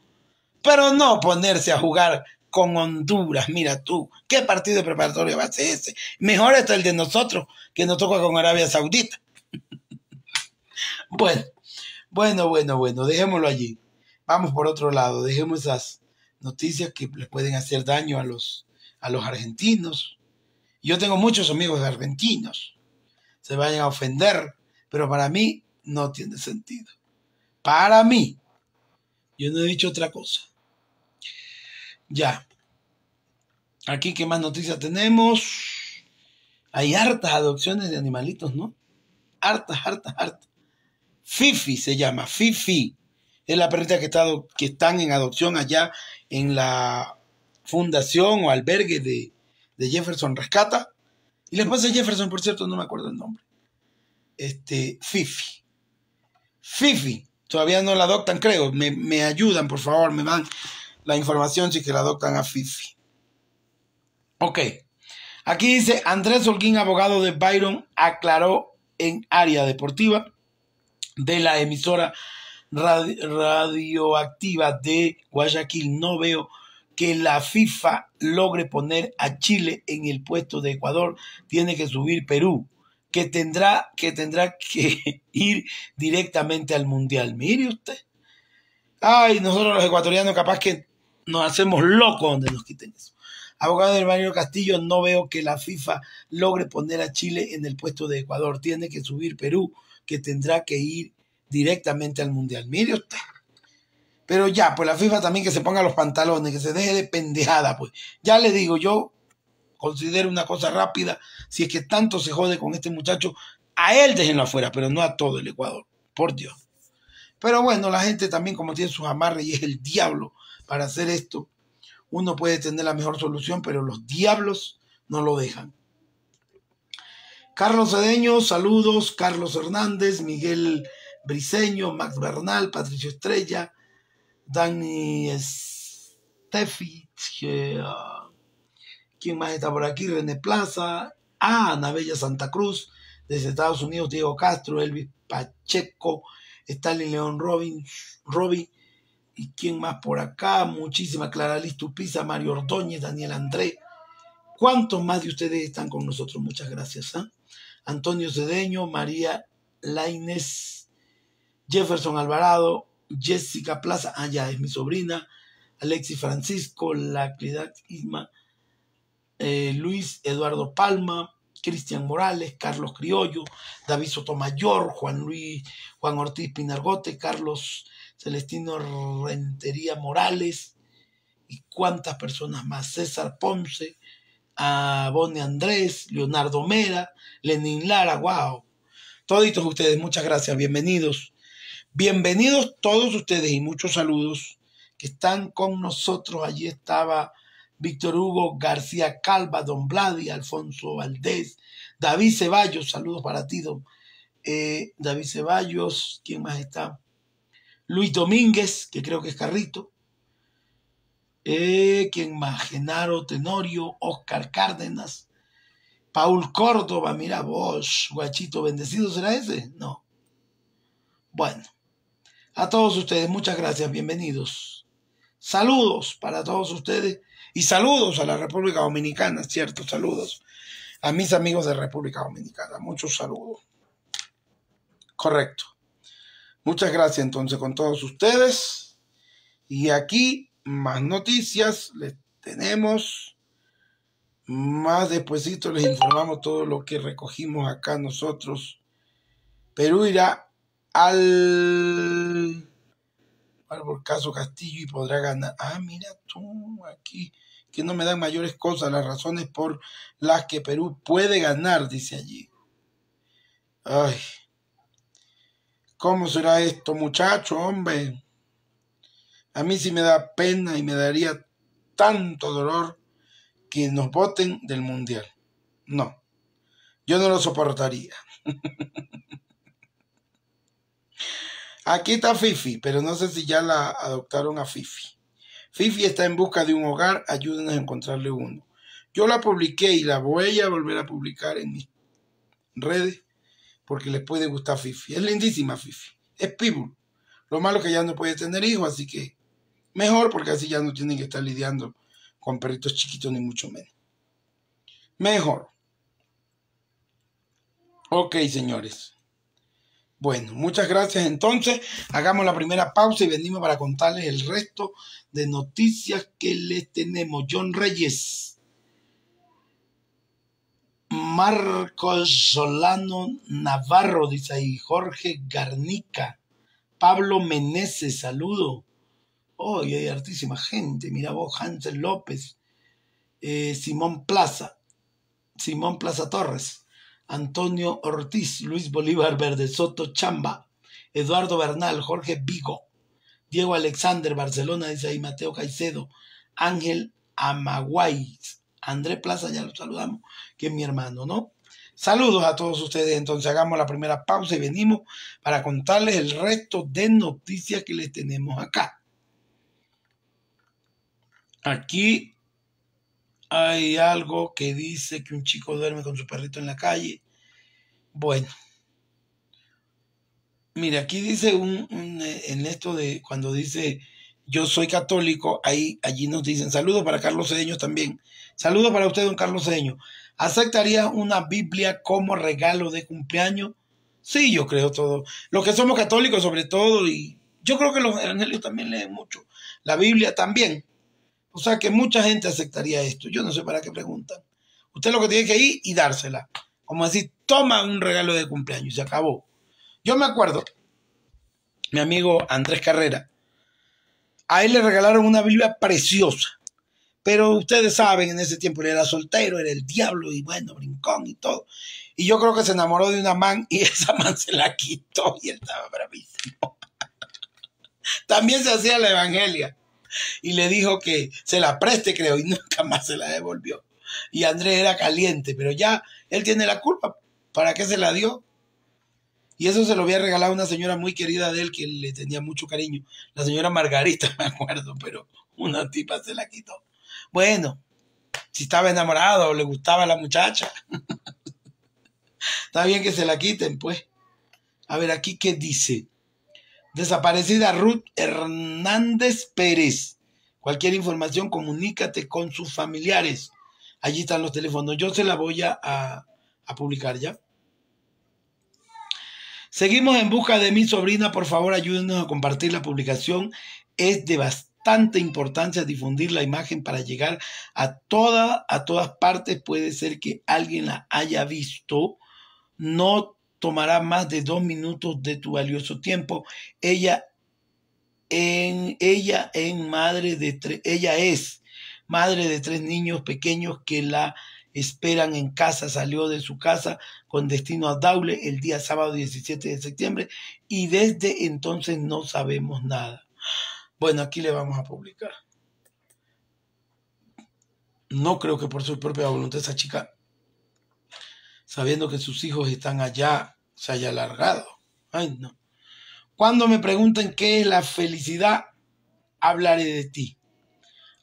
pero no ponerse a jugar con Honduras, mira tú, qué partido de preparatorio va a ser ese. Mejor está el de nosotros, que nos toca con Arabia Saudita. [laughs] bueno, bueno, bueno, bueno, dejémoslo allí. Vamos por otro lado, dejemos esas noticias que les pueden hacer daño a los, a los argentinos. Yo tengo muchos amigos argentinos, se vayan a ofender, pero para mí no tiene sentido. Para mí, yo no he dicho otra cosa. Ya. Aquí, ¿qué más noticias tenemos? Hay hartas adopciones de animalitos, ¿no? Hartas, hartas, hartas. Fifi se llama, Fifi. Es la perrita que, está, que están en adopción allá en la fundación o albergue de, de Jefferson Rescata. Y les pasa de Jefferson, por cierto, no me acuerdo el nombre. Este, Fifi. Fifi. Todavía no la adoptan, creo. Me, me ayudan, por favor, me van la información si que la adoptan a Fifi. Ok. Aquí dice Andrés Holguín, abogado de Byron, aclaró en área deportiva de la emisora radioactiva de Guayaquil. No veo que la FIFA logre poner a Chile en el puesto de Ecuador. Tiene que subir Perú, que tendrá que, tendrá que [laughs] ir directamente al Mundial. Mire usted. Ay, nosotros los ecuatorianos capaz que nos hacemos locos donde nos quiten eso. Abogado del Mario Castillo, no veo que la FIFA logre poner a Chile en el puesto de Ecuador. Tiene que subir Perú, que tendrá que ir directamente al Mundial. Mire usted. Pero ya, pues la FIFA también que se ponga los pantalones, que se deje de pendejada, pues. Ya le digo, yo considero una cosa rápida, si es que tanto se jode con este muchacho, a él déjenlo afuera, pero no a todo el Ecuador, por Dios. Pero bueno, la gente también como tiene sus amarres y es el diablo, para hacer esto. Uno puede tener la mejor solución, pero los diablos no lo dejan. Carlos Cedeño, saludos. Carlos Hernández, Miguel Briceño, Max Bernal, Patricio Estrella, Dani Steffi, eh, ¿quién más está por aquí? René Plaza, Ana Bella Santa Cruz, desde Estados Unidos, Diego Castro, Elvis Pacheco, Stalin León Robin ¿Y quién más por acá? Muchísima Clara Liz Tupiza, Mario Ordóñez, Daniel André. ¿Cuántos más de ustedes están con nosotros? Muchas gracias. ¿ah? Antonio Cedeño, María Laines, Jefferson Alvarado, Jessica Plaza, ah, ya es mi sobrina, Alexis Francisco, la Isma, eh, Luis Eduardo Palma, Cristian Morales, Carlos Criollo, David Sotomayor, Juan Luis, Juan Ortiz Pinargote, Carlos Celestino Rentería Morales y cuántas personas más, César Ponce, a Bonnie Andrés, Leonardo Mera, Lenin Lara, wow. Toditos ustedes, muchas gracias, bienvenidos. Bienvenidos todos ustedes y muchos saludos que están con nosotros. Allí estaba Víctor Hugo García Calva, Don Vladi, Alfonso Valdés, David Ceballos, saludos para ti, don. Eh, David Ceballos, ¿quién más está? Luis Domínguez, que creo que es Carrito. Eh, ¿Quién más? Genaro Tenorio, Oscar Cárdenas, Paul Córdoba, mira vos, guachito bendecido, ¿será ese? No. Bueno, a todos ustedes, muchas gracias, bienvenidos. Saludos para todos ustedes y saludos a la República Dominicana, cierto, saludos a mis amigos de República Dominicana. Muchos saludos. Correcto. Muchas gracias entonces con todos ustedes. Y aquí más noticias. Les tenemos más despuesito. Les informamos todo lo que recogimos acá nosotros. Perú irá al árbol Caso Castillo y podrá ganar. Ah, mira tú aquí que no me dan mayores cosas las razones por las que Perú puede ganar, dice allí. Ay, ¿cómo será esto, muchacho, hombre? A mí sí me da pena y me daría tanto dolor que nos voten del Mundial. No, yo no lo soportaría. [laughs] Aquí está Fifi, pero no sé si ya la adoptaron a Fifi. Fifi está en busca de un hogar, ayúdenos a encontrarle uno. Yo la publiqué y la voy a volver a publicar en mis redes porque les puede gustar Fifi. Es lindísima Fifi, es pibul. Lo malo es que ya no puede tener hijos, así que mejor porque así ya no tienen que estar lidiando con perritos chiquitos ni mucho menos. Mejor. Ok, señores. Bueno, muchas gracias entonces. Hagamos la primera pausa y venimos para contarles el resto de noticias que les tenemos. John Reyes. Marcos Solano Navarro, dice ahí, Jorge Garnica, Pablo Meneses, saludo. Hoy hay hartísima gente, mira vos, Hansel López, eh, Simón Plaza, Simón Plaza Torres, Antonio Ortiz, Luis Bolívar Verde Soto Chamba, Eduardo Bernal, Jorge Vigo, Diego Alexander, Barcelona, dice ahí Mateo Caicedo, Ángel Amaguay, André Plaza, ya lo saludamos, que es mi hermano, ¿no? Saludos a todos ustedes, entonces hagamos la primera pausa y venimos para contarles el resto de noticias que les tenemos acá. Aquí hay algo que dice que un chico duerme con su perrito en la calle. Bueno, mira, aquí dice un, eh, en esto de cuando dice yo soy católico, ahí, allí nos dicen saludos para Carlos Cedeño también. Saludos para usted, don Carlos Cedeño. ¿Aceptaría una Biblia como regalo de cumpleaños? Sí, yo creo todo. Los que somos católicos sobre todo, y yo creo que los evangelios también leen mucho. La Biblia también. O sea que mucha gente aceptaría esto. Yo no sé para qué preguntan. Usted lo que tiene que ir y dársela. Como decir, toma un regalo de cumpleaños y se acabó. Yo me acuerdo, mi amigo Andrés Carrera, a él le regalaron una Biblia preciosa. Pero ustedes saben, en ese tiempo él era soltero, era el diablo y bueno, brincón y todo. Y yo creo que se enamoró de una man y [laughs] esa man se la quitó y él estaba bravísimo. [laughs] También se hacía la evangelia y le dijo que se la preste, creo, y [laughs] nunca más se la devolvió. Y Andrés era caliente, pero ya él tiene la culpa. ¿Para qué se la dio? Y eso se lo había regalado una señora muy querida de él que le tenía mucho cariño. La señora Margarita, [laughs] me acuerdo, pero una tipa se la quitó. Bueno, si estaba enamorado o le gustaba la muchacha. [laughs] Está bien que se la quiten, pues. A ver, aquí qué dice. Desaparecida Ruth Hernández Pérez. Cualquier información, comunícate con sus familiares. Allí están los teléfonos. Yo se la voy a, a publicar ya. Seguimos en busca de mi sobrina. Por favor, ayúdenos a compartir la publicación. Es de bastante importancia difundir la imagen para llegar a, toda, a todas partes. Puede ser que alguien la haya visto. No tomará más de dos minutos de tu valioso tiempo. Ella en ella en madre de ella es madre de tres niños pequeños que la esperan en casa. Salió de su casa con destino a Daule el día sábado 17 de septiembre y desde entonces no sabemos nada. Bueno, aquí le vamos a publicar. No creo que por su propia voluntad esa chica sabiendo que sus hijos están allá, se haya alargado. Ay, no. Cuando me pregunten qué es la felicidad, hablaré de ti.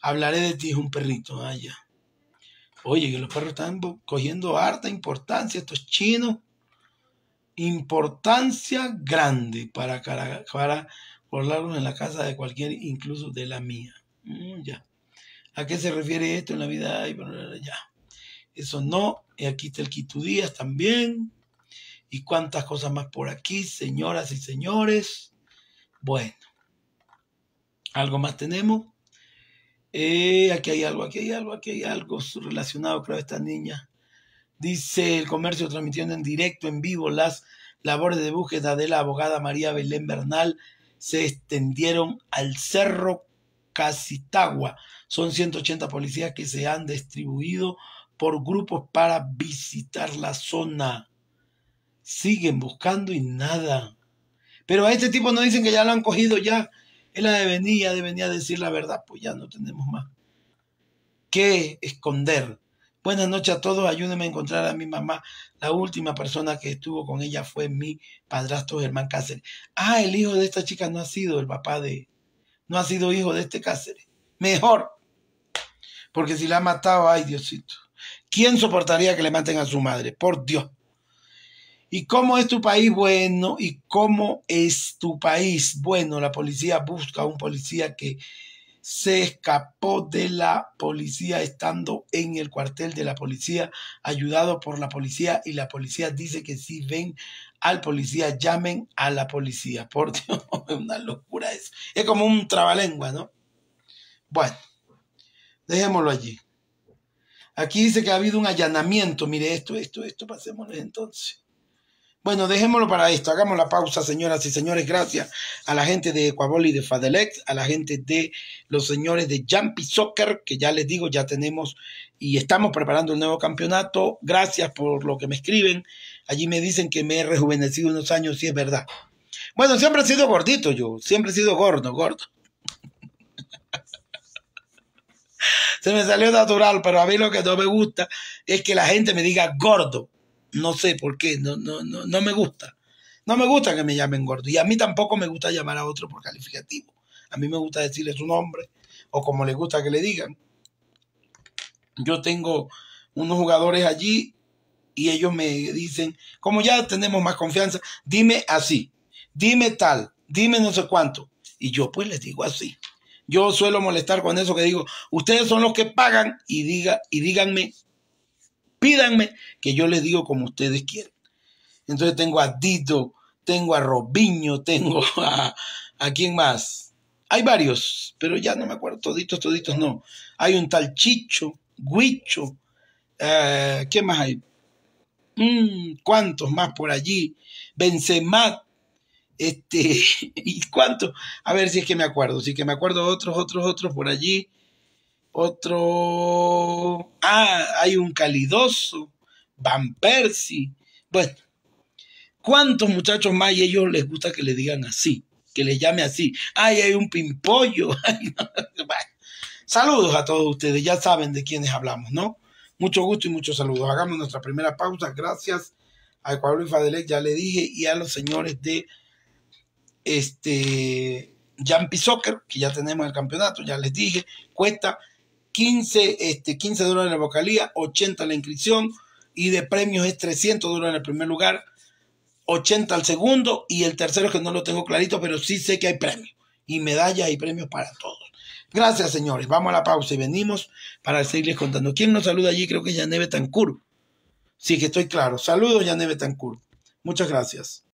Hablaré de ti, es un perrito allá. Oye, que los perros están cogiendo harta importancia, estos chinos. Importancia grande para, para, en la casa de cualquier, incluso de la mía. Mm, ya. ¿A qué se refiere esto en la vida? Ay, ya eso no. Y aquí está el Díaz también. Y cuántas cosas más por aquí, señoras y señores. Bueno, algo más tenemos. Eh, aquí hay algo, aquí hay algo, aquí hay algo relacionado, creo, a esta niña. Dice el comercio transmitiendo en directo, en vivo, las labores de búsqueda de la abogada María Belén Bernal se extendieron al Cerro Casitagua. Son 180 policías que se han distribuido por grupos para visitar la zona. Siguen buscando y nada. Pero a este tipo no dicen que ya lo han cogido ya. Él venía, a decir la verdad, pues ya no tenemos más. ¿Qué esconder? Buenas noches a todos, ayúdenme a encontrar a mi mamá. La última persona que estuvo con ella fue mi padrastro Germán Cáceres. Ah, el hijo de esta chica no ha sido el papá de... No ha sido hijo de este Cáceres. Mejor. Porque si la ha matado, ay Diosito. ¿Quién soportaría que le maten a su madre? Por Dios. ¿Y cómo es tu país bueno? ¿Y cómo es tu país bueno? La policía busca a un policía que se escapó de la policía estando en el cuartel de la policía, ayudado por la policía, y la policía dice que si ven al policía, llamen a la policía. Por Dios, [laughs] es una locura eso. Es como un trabalengua, ¿no? Bueno, dejémoslo allí. Aquí dice que ha habido un allanamiento. Mire, esto, esto, esto, pasémoslo entonces. Bueno, dejémoslo para esto. Hagamos la pausa, señoras y señores. Gracias a la gente de Ecuador y de Fadelex, a la gente de los señores de Jumpy Soccer, que ya les digo, ya tenemos y estamos preparando el nuevo campeonato. Gracias por lo que me escriben. Allí me dicen que me he rejuvenecido unos años, y es verdad. Bueno, siempre he sido gordito yo, siempre he sido gordo, gordo. se me salió natural, pero a mí lo que no me gusta es que la gente me diga gordo. No sé por qué, no, no, no, no me gusta. No me gusta que me llamen gordo. Y a mí tampoco me gusta llamar a otro por calificativo. A mí me gusta decirle su nombre o como le gusta que le digan. Yo tengo unos jugadores allí y ellos me dicen, como ya tenemos más confianza, dime así, dime tal, dime no sé cuánto. Y yo pues les digo así. Yo suelo molestar con eso que digo, ustedes son los que pagan y, diga, y díganme, pídanme que yo les digo como ustedes quieren. Entonces tengo a Dito, tengo a Robiño, tengo [laughs] a, a quién más. Hay varios, pero ya no me acuerdo, toditos, toditos no. Hay un tal Chicho, Guicho, eh, ¿qué más hay? Mm, ¿Cuántos más por allí? Benzema, este, [laughs] ¿y cuánto? A ver si es que me acuerdo, si es que me acuerdo otros, otros, otros por allí. Otro. Ah, hay un calidoso, Van Persie. Bueno, ¿cuántos muchachos más y ellos les gusta que le digan así? Que le llame así. Ay, hay un pimpollo. [laughs] saludos a todos ustedes, ya saben de quiénes hablamos, ¿no? Mucho gusto y muchos saludos. Hagamos nuestra primera pausa. Gracias a Ecuador y Fadelec, ya le dije, y a los señores de este, Jumpy Soccer, que ya tenemos el campeonato, ya les dije, cuesta 15, este, 15 la vocalía, 80 la inscripción y de premios es 300 dólares en el primer lugar, 80 al segundo y el tercero que no lo tengo clarito, pero sí sé que hay premios y medallas y premios para todos. Gracias, señores. Vamos a la pausa y venimos para seguirles contando. ¿Quién nos saluda allí? Creo que es Yaneve Tancur. Sí, que estoy claro. Saludos, Yaneve Tancur. Muchas gracias.